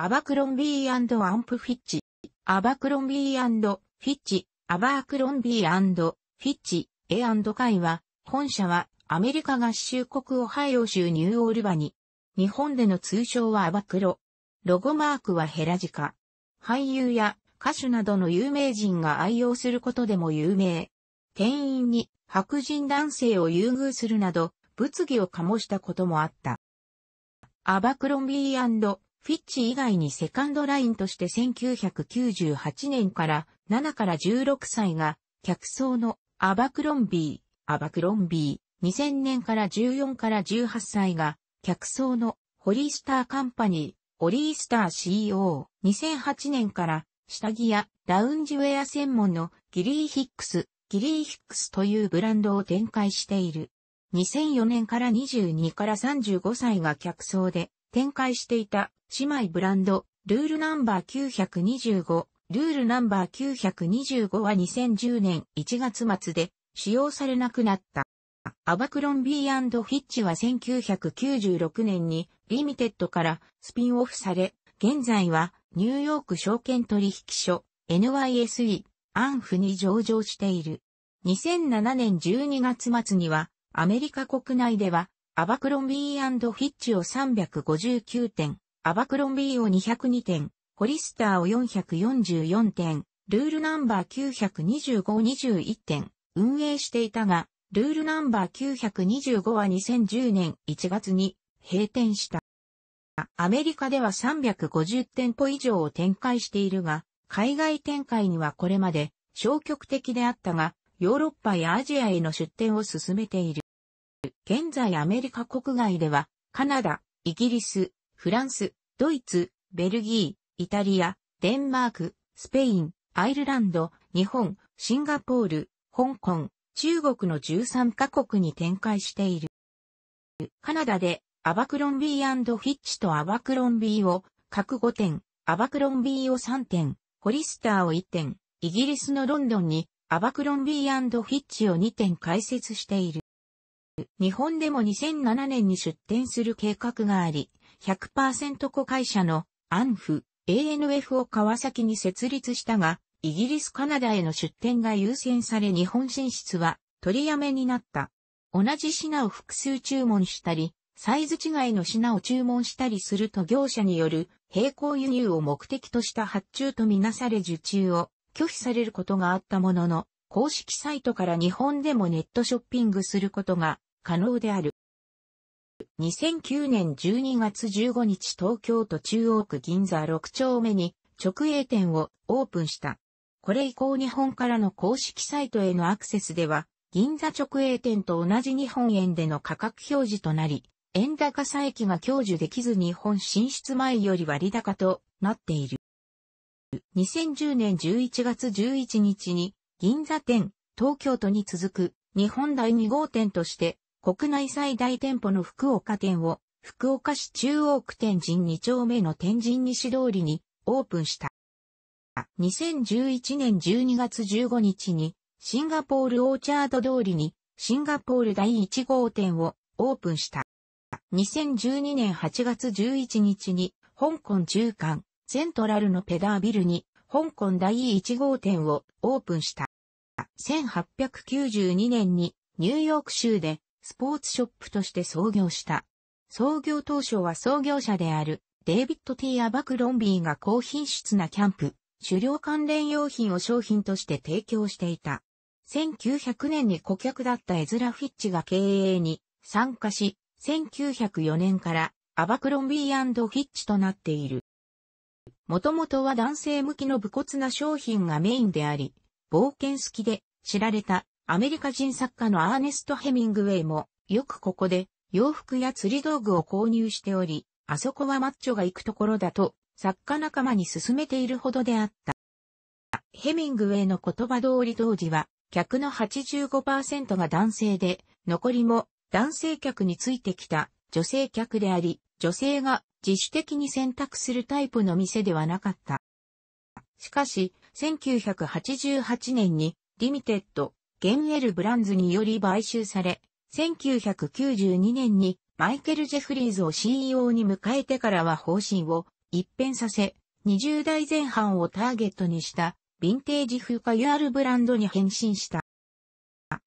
アバクロンビーアンプフィッチ、アバクロンビーフィッチ、アバークロンビーフィッチ、a 会は、本社はアメリカ合衆国オハイオ州ニューオールバニ。日本での通称はアバクロ。ロゴマークはヘラジカ。俳優や歌手などの有名人が愛用することでも有名。店員に白人男性を優遇するなど、物議を醸したこともあった。アバクロンビーフフィッチ以外にセカンドラインとして1998年から7から16歳が客層のアバクロンビー、アバクロンビー、2000年から14から18歳が客層のホリースターカンパニー、ホリースター CO、2008年から下着やラウンジウェア専門のギリーヒックス、ギリーヒックスというブランドを展開している。2004年から22から35歳が客層で、展開していた姉妹ブランド、ルールナンバー925、ルールナンバー925は2010年1月末で使用されなくなった。アバクロンビーフィッチは1996年にリミテッドからスピンオフされ、現在はニューヨーク証券取引所 NYSE アンフに上場している。2007年12月末にはアメリカ国内ではアバクロンビーフィッチを359点、アバクロンビーを202点、ホリスターを444点、ルールナンバー92521点、運営していたが、ルールナンバー925は2010年1月に閉店した。アメリカでは350店舗以上を展開しているが、海外展開にはこれまで消極的であったが、ヨーロッパやアジアへの出店を進めている。現在アメリカ国外では、カナダ、イギリス、フランス、ドイツ、ベルギー、イタリア、デンマーク、スペイン、アイルランド、日本、シンガポール、香港、中国の13カ国に展開している。カナダでアバクロンビーフィッチとアバクロンビーを各5点、アバクロンビーを3点、ホリスターを1点、イギリスのロンドンにアバクロンビーフィッチを2点開設している。日本でも2007年に出展する計画があり、100%子会社のアンフ、ANF を川崎に設立したが、イギリスカナダへの出展が優先され日本進出は取りやめになった。同じ品を複数注文したり、サイズ違いの品を注文したりすると業者による並行輸入を目的とした発注とみなされ受注を拒否されることがあったものの、公式サイトから日本でもネットショッピングすることが可能である。2009年12月15日東京都中央区銀座6丁目に直営店をオープンした。これ以降日本からの公式サイトへのアクセスでは、銀座直営店と同じ日本円での価格表示となり、円高差益が享受できず日本進出前より割高となっている。2010年11月11日に銀座店、東京都に続く日本第2号店として国内最大店舗の福岡店を、福岡市中央区天神2丁目の天神西通りにオープンした。2011年12月15日に、シンガポールオーチャード通りに、シンガポール第1号店をオープンした。2012年8月11日に、香港中間、セントラルのペダービルに、香港第1号店をオープンした。1892年にニューヨーク州でスポーツショップとして創業した。創業当初は創業者であるデイビッド・ティー・アバクロンビーが高品質なキャンプ、狩猟関連用品を商品として提供していた。1900年に顧客だったエズラ・フィッチが経営に参加し、1904年からアバクロンビーフィッチとなっている。もともとは男性向きの武骨な商品がメインであり、冒険好きで知られたアメリカ人作家のアーネスト・ヘミングウェイも、よくここで、洋服や釣り道具を購入しており、あそこはマッチョが行くところだと、作家仲間に勧めているほどであった。ヘミングウェイの言葉通り当時は、客の85%が男性で、残りも男性客についてきた女性客であり、女性が自主的に選択するタイプの店ではなかった。しかし、1988年にリミテッドゲンエル・ブランズにより買収され、1992年にマイケル・ジェフリーズを CEO に迎えてからは方針を一変させ、20代前半をターゲットにしたヴィンテージ風カユアルブランドに変身した。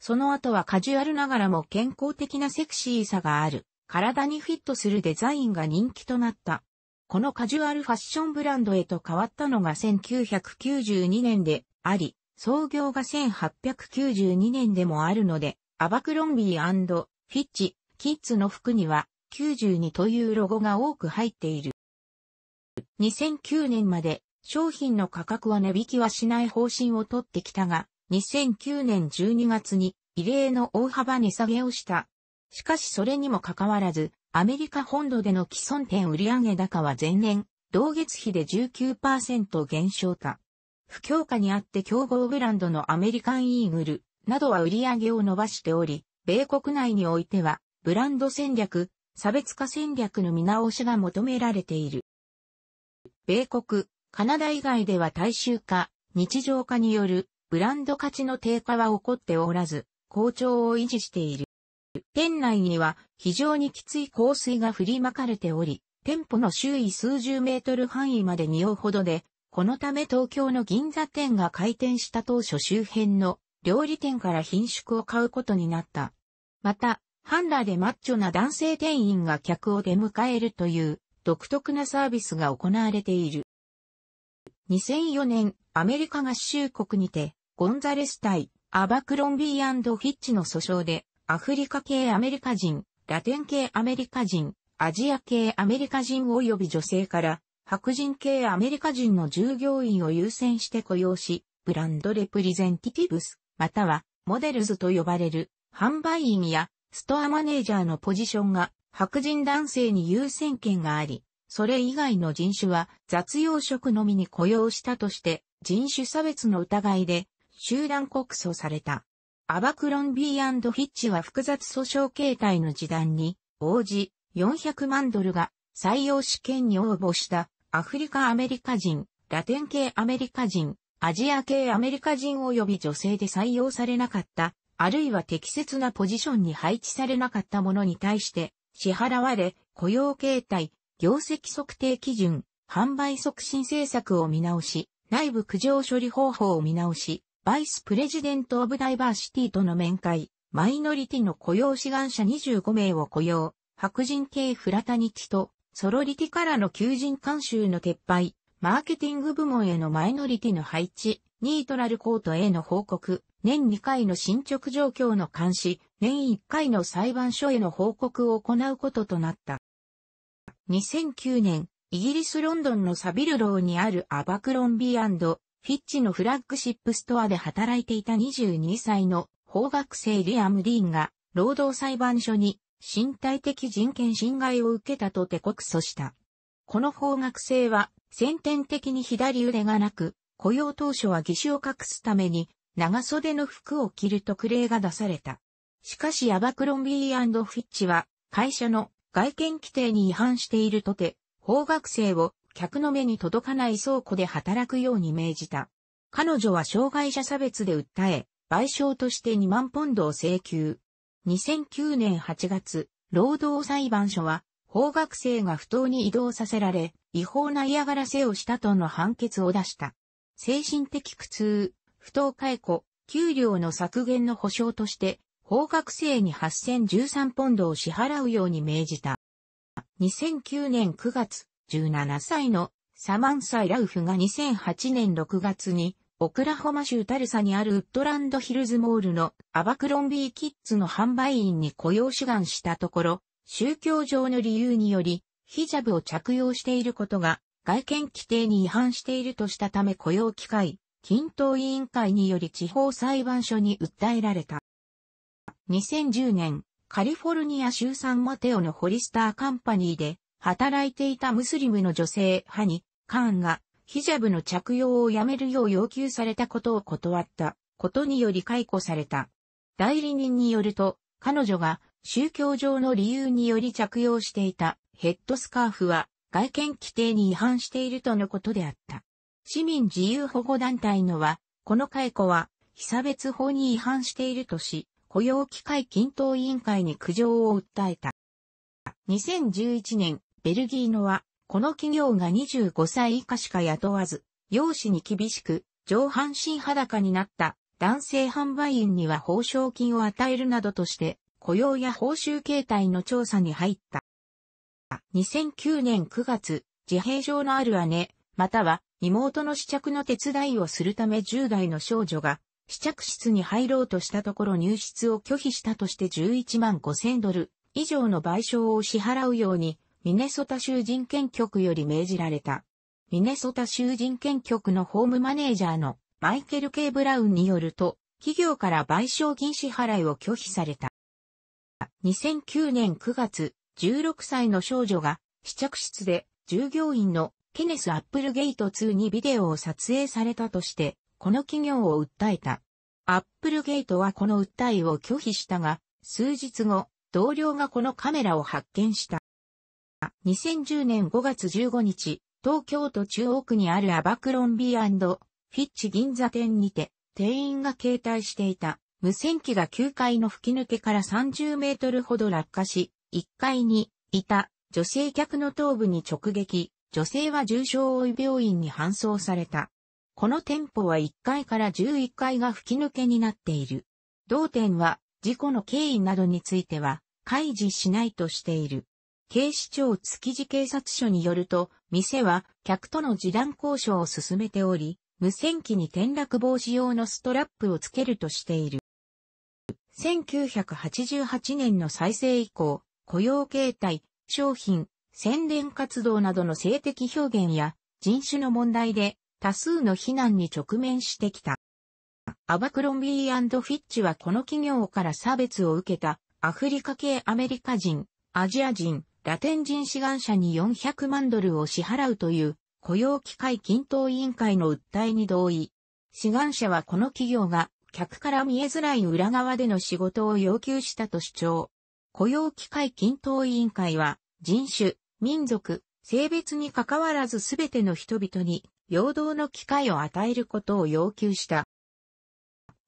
その後はカジュアルながらも健康的なセクシーさがある、体にフィットするデザインが人気となった。このカジュアルファッションブランドへと変わったのが1992年であり、創業が1892年でもあるので、アバクロンビーフィッチ、キッズの服には92というロゴが多く入っている。2009年まで商品の価格は値引きはしない方針をとってきたが、2009年12月に異例の大幅値下げをした。しかしそれにもかかわらず、アメリカ本土での既存店売上高は前年、同月比で19%減少た。不況下にあって競合ブランドのアメリカンイーグルなどは売り上げを伸ばしており、米国内においては、ブランド戦略、差別化戦略の見直しが求められている。米国、カナダ以外では大衆化、日常化によるブランド価値の低下は起こっておらず、好調を維持している。店内には非常にきつい香水が振りまかれており、店舗の周囲数十メートル範囲まで匂うほどで、このため東京の銀座店が開店した当初周辺の料理店から品種を買うことになった。また、ハンラでマッチョな男性店員が客を出迎えるという独特なサービスが行われている。2004年、アメリカ合衆国にて、ゴンザレス対アバクロンビーフィッチの訴訟で、アフリカ系アメリカ人、ラテン系アメリカ人、アジア系アメリカ人及び女性から、白人系アメリカ人の従業員を優先して雇用し、ブランドレプリゼンティティブス、またはモデルズと呼ばれる販売員やストアマネージャーのポジションが白人男性に優先権があり、それ以外の人種は雑用職のみに雇用したとして人種差別の疑いで集団告訴された。アバクロン b ーフィッチは複雑訴訟形態の時段に応じ400万ドルが採用試験に応募したアフリカアメリカ人、ラテン系アメリカ人、アジア系アメリカ人及び女性で採用されなかった、あるいは適切なポジションに配置されなかったものに対して、支払われ、雇用形態、業績測定基準、販売促進政策を見直し、内部苦情処理方法を見直し、バイスプレジデント・オブ・ダイバーシティとの面会、マイノリティの雇用志願者25名を雇用、白人系フラタニティとソロリティからの求人監修の撤廃、マーケティング部門へのマイノリティの配置、ニートラルコートへの報告、年2回の進捗状況の監視、年1回の裁判所への報告を行うこととなった。2009年、イギリス・ロンドンのサビルローにあるアバクロンビーフィッチのフラッグシップストアで働いていた22歳の法学生リアム・ディーンが労働裁判所に身体的人権侵害を受けたとて告訴した。この法学生は先天的に左腕がなく、雇用当初は義手を隠すために長袖の服を着る特例が出された。しかしアバクロンビーフィッチは会社の外見規定に違反しているとて、法学生を客の目に届かない倉庫で働くように命じた。彼女は障害者差別で訴え、賠償として2万ポンドを請求。2009年8月、労働裁判所は、法学生が不当に移動させられ、違法な嫌がらせをしたとの判決を出した。精神的苦痛、不当解雇、給料の削減の保障として、法学生に8013ポンドを支払うように命じた。2009年9月、17歳のサマンサイ・ラウフが2008年6月にオクラホマ州タルサにあるウッドランドヒルズモールのアバクロンビーキッズの販売員に雇用志願したところ、宗教上の理由により、ヒジャブを着用していることが外見規定に違反しているとしたため雇用機会、均等委員会により地方裁判所に訴えられた。2010年、カリフォルニア州サンマテオのホリスターカンパニーで働いていたムスリムの女性ハニ、カーンがヒジャブの着用をやめるよう要求されたことを断ったことにより解雇された。代理人によると、彼女が宗教上の理由により着用していたヘッドスカーフは外見規定に違反しているとのことであった。市民自由保護団体のは、この解雇は被差別法に違反しているとし、雇用機会均等委員会に苦情を訴えた。2011年、ベルギーのはこの企業が25歳以下しか雇わず、容姿に厳しく、上半身裸になった男性販売員には報奨金を与えるなどとして、雇用や報酬形態の調査に入った。2009年9月、自閉症のある姉、または妹の試着の手伝いをするため10代の少女が試着室に入ろうとしたところ入室を拒否したとして11万5千ドル以上の賠償を支払うようにミネソタ州人権局より命じられた。ミネソタ州人権局のホームマネージャーのマイケル・ケイ・ブラウンによると、企業から賠償金支払いを拒否された。2009年9月、16歳の少女が試着室で従業員のケネス・アップルゲイト2にビデオを撮影されたとして、この企業を訴えた。アップルゲイトはこの訴えを拒否したが、数日後、同僚がこのカメラを発見した。2010年5月15日、東京都中央区にあるアバクロンビーフィッチ銀座店にて、店員が携帯していた無線機が9階の吹き抜けから30メートルほど落下し、1階にいた女性客の頭部に直撃、女性は重傷を負い病院に搬送された。この店舗は1階から11階が吹き抜けになっている。同店は事故の経緯などについては開示しないとしている。警視庁築地警察署によると、店は客との示談交渉を進めており、無線機に転落防止用のストラップをつけるとしている。1988年の再生以降、雇用形態、商品、宣伝活動などの性的表現や人種の問題で多数の非難に直面してきた。アバクロンビーフィッチはこの企業から差別を受けたアフリカ系アメリカ人、アジア人、ラテン人志願者に400万ドルを支払うという雇用機会均等委員会の訴えに同意。志願者はこの企業が客から見えづらい裏側での仕事を要求したと主張。雇用機会均等委員会は人種、民族、性別に関わらず全ての人々に平等の機会を与えることを要求した。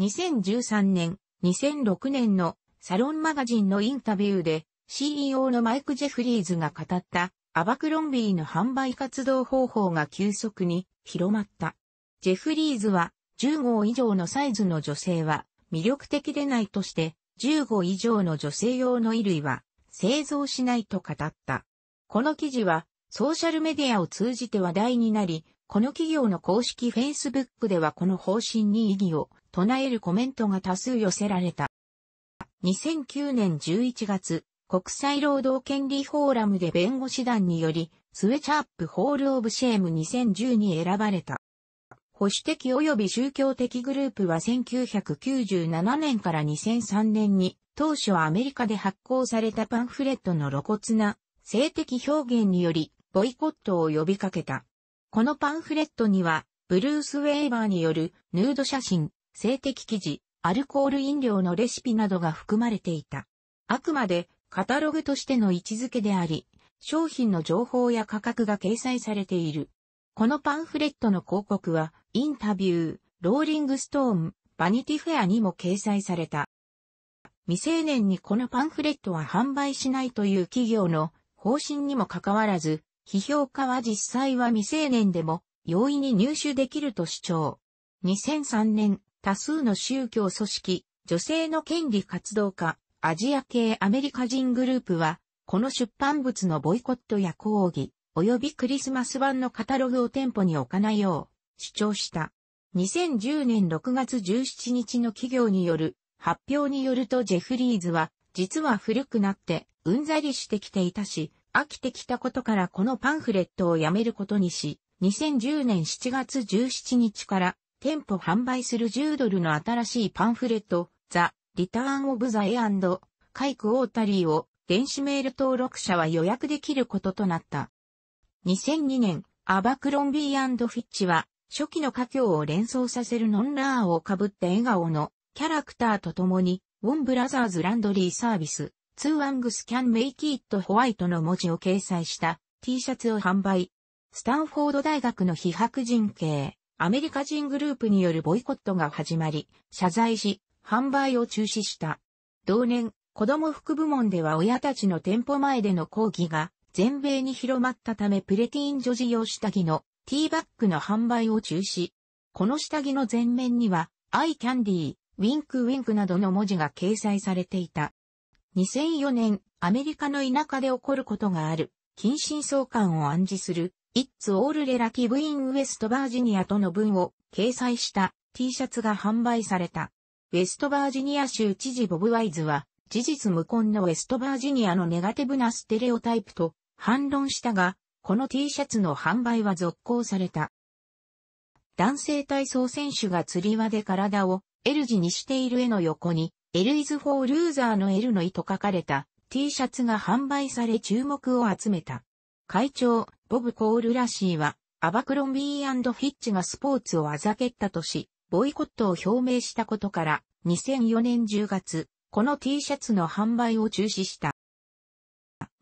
2013年、2006年のサロンマガジンのインタビューで CEO のマイク・ジェフリーズが語ったアバクロンビーの販売活動方法が急速に広まった。ジェフリーズは1 5号以上のサイズの女性は魅力的でないとして1 5号以上の女性用の衣類は製造しないと語った。この記事はソーシャルメディアを通じて話題になり、この企業の公式 Facebook ではこの方針に異議を唱えるコメントが多数寄せられた。2009年11月、国際労働権利フォーラムで弁護士団により、スウェチャップホールオブシェーム2010に選ばれた。保守的及び宗教的グループは1997年から2003年に当初アメリカで発行されたパンフレットの露骨な性的表現によりボイコットを呼びかけた。このパンフレットにはブルース・ウェーバーによるヌード写真、性的記事、アルコール飲料のレシピなどが含まれていた。あくまでカタログとしての位置づけであり、商品の情報や価格が掲載されている。このパンフレットの広告は、インタビュー、ローリングストーン、バニティフェアにも掲載された。未成年にこのパンフレットは販売しないという企業の方針にもかかわらず、批評家は実際は未成年でも容易に入手できると主張。2003年、多数の宗教組織、女性の権利活動家、アジア系アメリカ人グループは、この出版物のボイコットや抗議、及びクリスマス版のカタログを店舗に置かないよう主張した。2010年6月17日の企業による発表によるとジェフリーズは実は古くなってうんざりしてきていたし飽きてきたことからこのパンフレットをやめることにし2010年7月17日から店舗販売する10ドルの新しいパンフレットザ・リターンオブザエアンド、カイクオータリーを電子メール登録者は予約できることとなった。2002年、アバクロンビーフィッチは、初期の家境を連想させるノンラーをかぶった笑顔のキャラクターと共に、ウォンブラザーズランドリーサービス、ツーアングスキャンメイキーットホワイトの文字を掲載した T シャツを販売。スタンフォード大学の非白人系、アメリカ人グループによるボイコットが始まり、謝罪し、販売を中止した。同年、子供服部門では親たちの店舗前での抗議が全米に広まったためプレティーン女児用下着のティーバッグの販売を中止。この下着の前面には、アイキャンディー、ウィンクウィンクなどの文字が掲載されていた。2004年、アメリカの田舎で起こることがある、近親相関を暗示する、イッツ・オール・レラキ・ブイン・ウエスト・バージニアとの文を掲載した T シャツが販売された。ウェストバージニア州知事ボブ・ワイズは、事実無根のウェストバージニアのネガティブなステレオタイプと反論したが、この T シャツの販売は続行された。男性体操選手が釣り輪で体を L 字にしている絵の横に、L is for loser の L の意と書かれた T シャツが販売され注目を集めた。会長、ボブ・コール・ラシーは、アバクロンビーフィッチがスポーツをあざけったとし、ボイコットを表明したことから、2004年10月、この T シャツの販売を中止した。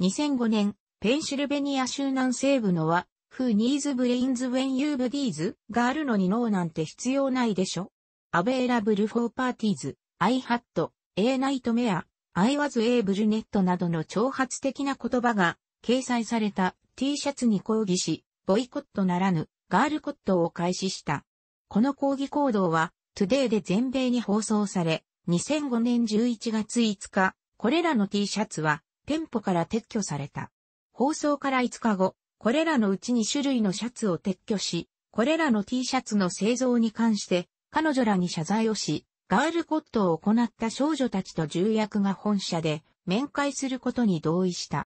2005年、ペンシルベニア州南西部のは、フーニーズブレインズウェンユーブディーズがあるのにノーなんて必要ないでしょ。アベイラブルフォーパーティーズ、アイハット、エーナイトメア、アイワズエーブルネットなどの挑発的な言葉が掲載された T シャツに抗議し、ボイコットならぬガールコットを開始した。この抗議行動は、トゥデイで全米に放送され、2005年11月5日、これらの T シャツは、店舗から撤去された。放送から5日後、これらのうち2種類のシャツを撤去し、これらの T シャツの製造に関して、彼女らに謝罪をし、ガールコットを行った少女たちと重役が本社で面会することに同意した。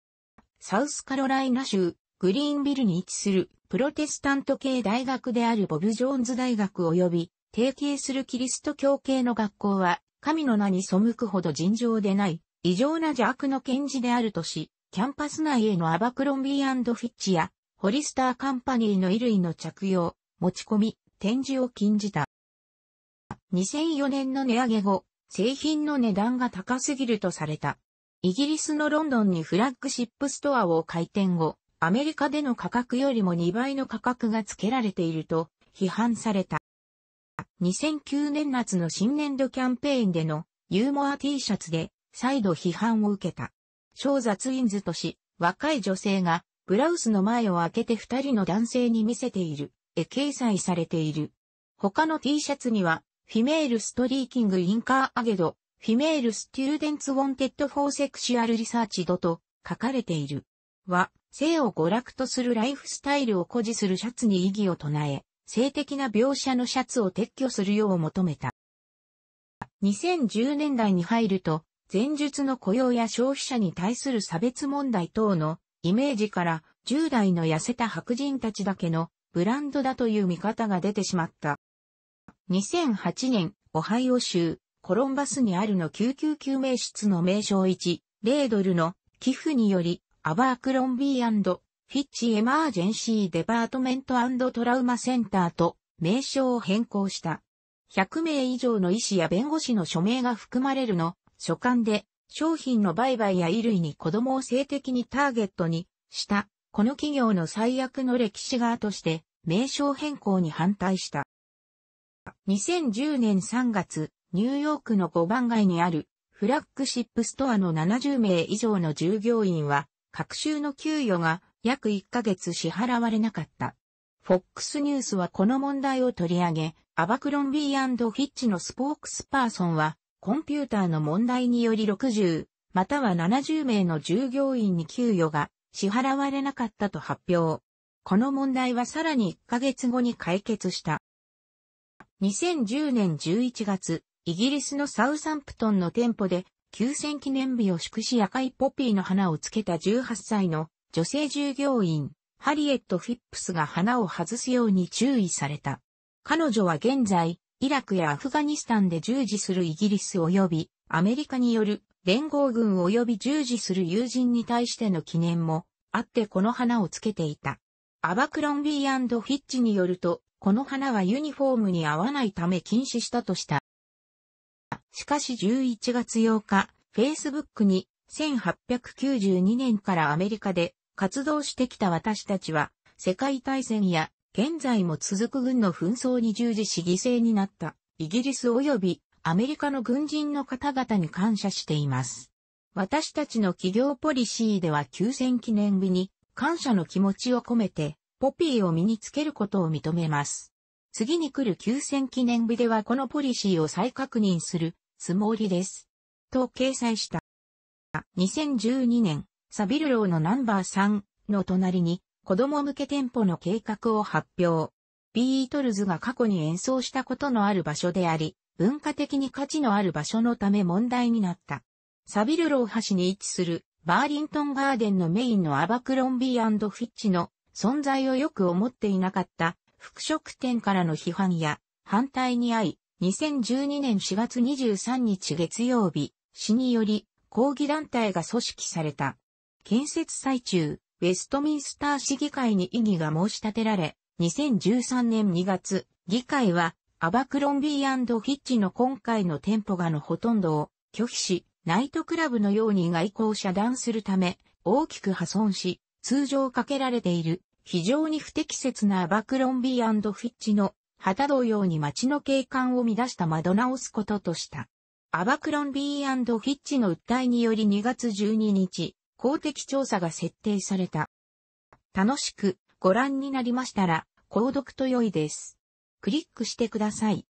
サウスカロライナ州グリーンビルに位置するプロテスタント系大学であるボブ・ジョーンズ大学及び提携するキリスト教系の学校は神の名に背くほど尋常でない異常な邪悪の検事であるとし、キャンパス内へのアバクロンビーフィッチやホリスターカンパニーの衣類の着用、持ち込み、展示を禁じた。2004年の値上げ後、製品の値段が高すぎるとされた。イギリスのロンドンにフラッグシップストアを開店後、アメリカでの価格よりも2倍の価格が付けられていると批判された。2009年夏の新年度キャンペーンでのユーモア T シャツで再度批判を受けた。小ザ・ツインズとし、若い女性がブラウスの前を開けて二人の男性に見せている、え掲載されている。他の T シャツには、フィメールストリーキングインカーアゲド、フィメールステューデンツウォンテッドフォーセクシュアルリサーチドと書かれている。は、性を娯楽とするライフスタイルを誇示するシャツに異議を唱え、性的な描写のシャツを撤去するよう求めた。2010年代に入ると、前述の雇用や消費者に対する差別問題等のイメージから10代の痩せた白人たちだけのブランドだという見方が出てしまった。2008年、オハイオ州、コロンバスにあるの救急救命室の名称1、0ドルの寄付によりアバークロンビーフィッチエマージェンシーデパートメントトラウマセンターと名称を変更した。100名以上の医師や弁護士の署名が含まれるの、所管で、商品の売買や衣類に子供を性的にターゲットにした、この企業の最悪の歴史側として、名称変更に反対した。2010年3月、ニューヨークの5番街にあるフラッグシップストアの70名以上の従業員は各週の給与が約1ヶ月支払われなかった。FOX ニュースはこの問題を取り上げ、アバクロンビーフィッチのスポークスパーソンは、コンピューターの問題により60、または70名の従業員に給与が支払われなかったと発表。この問題はさらに1ヶ月後に解決した。2010年11月、イギリスのサウサンプトンの店舗で休戦記念日を祝し赤いポピーの花をつけた18歳の女性従業員、ハリエット・フィップスが花を外すように注意された。彼女は現在、イラクやアフガニスタンで従事するイギリス及びアメリカによる連合軍及び従事する友人に対しての記念もあってこの花をつけていた。アバクロンビーフィッチによると、この花はユニフォームに合わないため禁止したとした。しかし11月8日、Facebook に1892年からアメリカで活動してきた私たちは、世界大戦や現在も続く軍の紛争に従事し犠牲になったイギリス及びアメリカの軍人の方々に感謝しています。私たちの企業ポリシーでは休戦記念日に感謝の気持ちを込めてポピーを身につけることを認めます。次に来る休戦記念日ではこのポリシーを再確認するつもりです。と掲載した。2012年、サビルローのナンバー3の隣に子供向け店舗の計画を発表。ビートルズが過去に演奏したことのある場所であり、文化的に価値のある場所のため問題になった。サビルロー橋に位置するバーリントンガーデンのメインのアバクロンビーフィッチの存在をよく思っていなかった服飾店からの批判や反対に遭い、2012年4月23日月曜日、市により抗議団体が組織された。建設最中、ウェストミンスター市議会に異議が申し立てられ、2013年2月、議会はアバクロンビーフィッチの今回の店舗がのほとんどを拒否し、ナイトクラブのように外交を遮断するため、大きく破損し、通常かけられている、非常に不適切なアバクロンビーフィッチの旗同様に街の景観を乱したマドナをすこととした。アバクロンビーフィッチの訴えにより2月12日、公的調査が設定された。楽しくご覧になりましたら、購読と良いです。クリックしてください。